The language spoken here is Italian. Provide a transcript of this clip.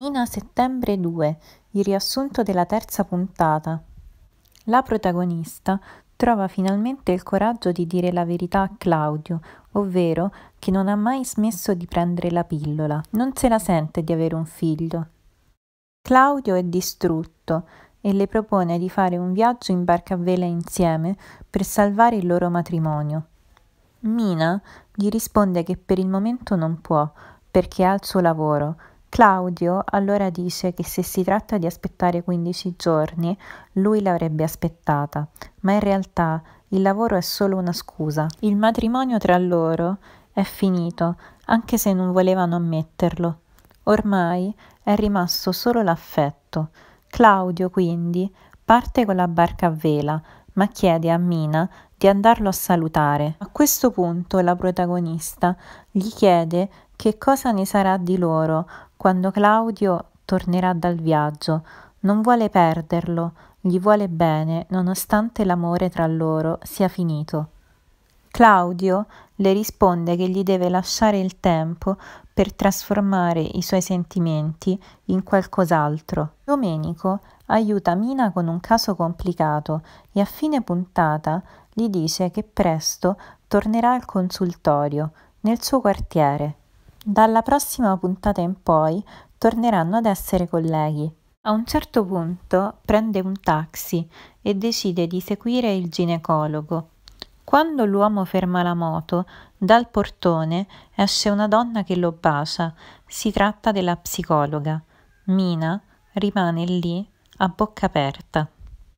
Mina Settembre 2, il riassunto della terza puntata. La protagonista trova finalmente il coraggio di dire la verità a Claudio, ovvero che non ha mai smesso di prendere la pillola, non se la sente di avere un figlio. Claudio è distrutto e le propone di fare un viaggio in barca a vela insieme per salvare il loro matrimonio. Mina gli risponde che per il momento non può, perché ha il suo lavoro, Claudio allora dice che se si tratta di aspettare 15 giorni, lui l'avrebbe aspettata, ma in realtà il lavoro è solo una scusa. Il matrimonio tra loro è finito, anche se non volevano ammetterlo. Ormai è rimasto solo l'affetto. Claudio, quindi, parte con la barca a vela, ma chiede a Mina di andarlo a salutare. A questo punto la protagonista gli chiede che cosa ne sarà di loro quando Claudio tornerà dal viaggio. Non vuole perderlo, gli vuole bene nonostante l'amore tra loro sia finito. Claudio le risponde che gli deve lasciare il tempo per trasformare i suoi sentimenti in qualcos'altro. Domenico aiuta Mina con un caso complicato e a fine puntata gli dice che presto tornerà al consultorio, nel suo quartiere. Dalla prossima puntata in poi torneranno ad essere colleghi. A un certo punto prende un taxi e decide di seguire il ginecologo quando l'uomo ferma la moto, dal portone esce una donna che lo bacia. Si tratta della psicologa. Mina rimane lì a bocca aperta.